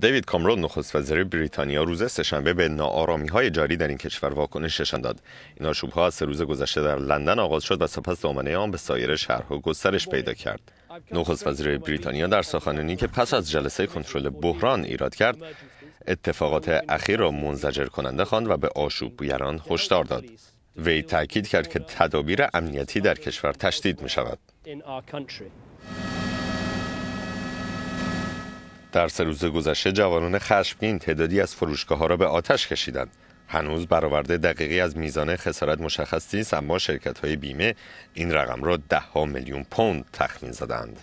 دیوید کامرون نخست وزیر بریتانیا روز سهشنبه به ناآرامی های جاری در این کشور واکنش داد این ها از سه روز گذشته در لندن آغاز شد و سپس دامنه آن به سایر شهرها گسترش پیدا کرد نخست وزیر بریتانیا در سخنرانی که پس از جلسه کنترل بحران ایراد کرد اتفاقات اخیر را منزجر کننده خواند و به آشوبگران هشدار داد وی تاکید کرد که تدابیر امنیتی در کشور تشدید می شود. در سه روز گذشته جوانان خشمگین تعدادی از فروشگاه ها را به آتش کشیدند هنوز برآورده دقیقی از میزان خسارت مشخص نیست اما شرکت های بیمه این رقم را ده ها میلیون پوند تخمین زدند